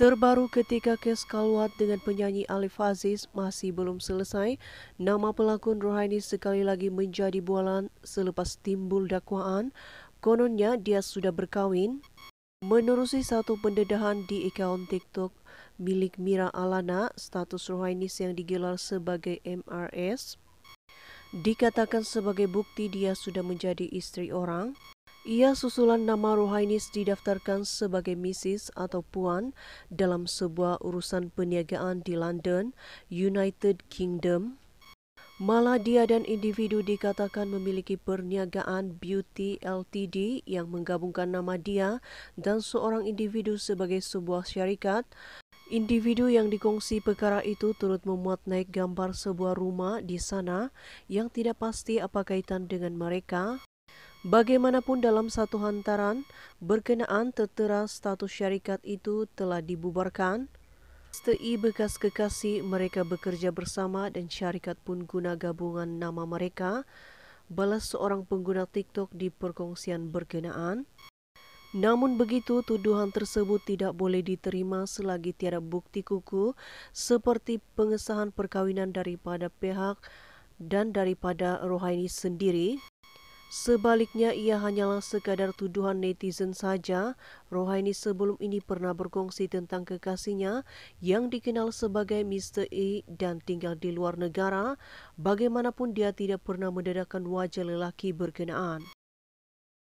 Terbaru ketika kes kaluat dengan penyanyi Alif Aziz masih belum selesai, nama pelakon rohani sekali lagi menjadi bualan selepas timbul dakwaan. Kononnya dia sudah berkahwin. Menerusi satu pendedahan di akaun TikTok milik Mira Alana, status Rohainis yang digelar sebagai MRS, dikatakan sebagai bukti dia sudah menjadi istri orang. Ia susulan nama Rohainis didaftarkan sebagai Mrs. atau Puan dalam sebuah urusan perniagaan di London, United Kingdom. Malah dia dan individu dikatakan memiliki perniagaan Beauty LTD yang menggabungkan nama dia dan seorang individu sebagai sebuah syarikat. Individu yang dikongsi perkara itu turut memuat naik gambar sebuah rumah di sana yang tidak pasti apa kaitan dengan mereka. Bagaimanapun dalam satu hantaran, berkenaan tertera status syarikat itu telah dibubarkan. STI bekas kekasih mereka bekerja bersama dan syarikat pun guna gabungan nama mereka. Balas seorang pengguna TikTok di perkongsian berkenaan. Namun begitu, tuduhan tersebut tidak boleh diterima selagi tiada bukti kuku seperti pengesahan perkawinan daripada pihak dan daripada Rohaini sendiri. Sebaliknya ia hanyalah sekadar tuduhan netizen saja. Rohaini sebelum ini pernah berkongsi tentang kekasihnya yang dikenal sebagai Mr. E dan tinggal di luar negara. Bagaimanapun dia tidak pernah mendadakkan wajah lelaki berkenaan.